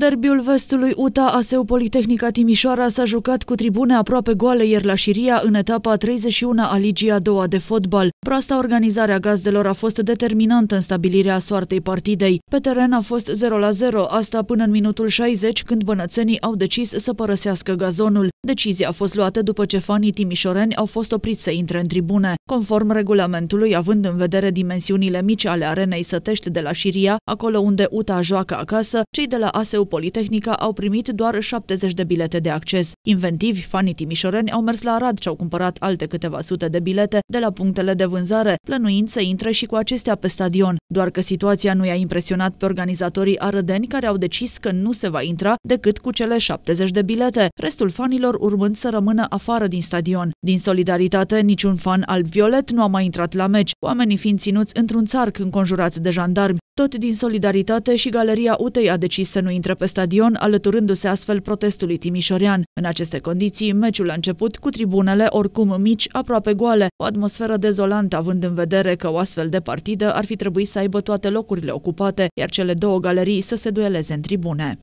Derbiul vestului UTA ASEU Politehnica Timișoara s-a jucat cu tribune aproape goale ieri la Șiria în etapa 31 a Ligii a doua de fotbal. Proasta organizarea gazdelor a fost determinantă în stabilirea soartei partidei. Pe teren a fost 0 la 0, asta până în minutul 60, când bănățenii au decis să părăsească gazonul. Decizia a fost luată după ce fanii timișoreni au fost opriți să intre în tribune. Conform regulamentului, având în vedere dimensiunile mici ale arenei sătești de la Șiria, acolo unde UTA joacă acasă, cei de la ASEU Politehnica au primit doar 70 de bilete de acces. Inventivi, fanii timișoreni au mers la Arad și au cumpărat alte câteva sute de bilete de la punctele de vânzare, plănuind să intre și cu acestea pe stadion. Doar că situația nu i-a impresionat pe organizatorii arădeni care au decis că nu se va intra decât cu cele 70 de bilete, restul fanilor urmând să rămână afară din stadion. Din solidaritate, niciun fan alb-violet nu a mai intrat la meci, oamenii fiind ținuți într-un țarc înconjurați de jandarmi. Tot din solidaritate și Galeria Utei a decis să nu intre pe stadion, alăturându-se astfel protestului timișorean. În aceste condiții, meciul a început cu tribunele oricum mici, aproape goale, o atmosferă dezolantă având în vedere că o astfel de partidă ar fi trebuit să aibă toate locurile ocupate, iar cele două galerii să se dueleze în tribune.